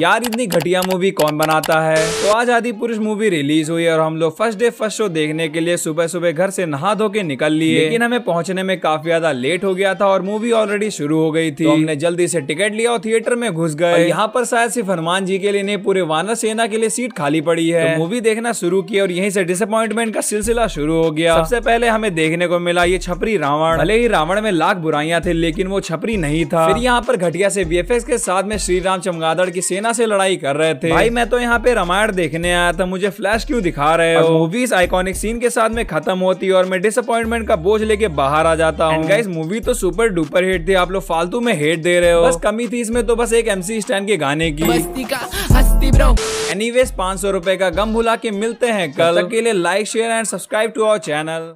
यार इतनी घटिया मूवी कौन बनाता है तो आज आदि पुरुष मूवी रिलीज हुई और हम लोग फर्स्ट डे फर्स्ट शो देखने के लिए सुबह सुबह घर से नहा धो के निकल लिए लेकिन हमें पहुंचने में काफी ज्यादा लेट हो गया था और मूवी ऑलरेडी शुरू हो गई थी तो हमने जल्दी से टिकट लिया और थिएटर में घुस गए यहाँ पर शायद सिर्फ हनुमान जी के लिए नहीं पूरे वानर सेना के लिए सीट खाली पड़ी है तो मूवी देखना शुरू किया और यही से डिसअपॉइंटमेंट का सिलसिला शुरू हो गया सबसे पहले हमें देखने को मिला ये छपरी रावण भले ही रावण में लाख बुराइयां थे लेकिन वो छपरी नहीं था फिर यहाँ पर घटिया से बी के साथ में श्री राम चमगादड़ की सेना सेना से लड़ाई कर रहे थे भाई मैं तो यहाँ पे रामायण देखने आया था मुझे फ्लैश क्यों दिखा रहे हो मूवीज आइकॉनिक सीन के साथ में खत्म होती और मैं डिसअपॉइंटमेंट का बोझ लेके बाहर आ जाता हूँ इस मूवी तो सुपर डुपर हिट थी आप लोग फालतू में हेट दे रहे हो बस कमी थी इसमें तो बस एक एमसी स्टैंड के गाने की वेज पाँच सौ रूपए का गम भुला के मिलते हैं कल के लिए like share and subscribe to our channel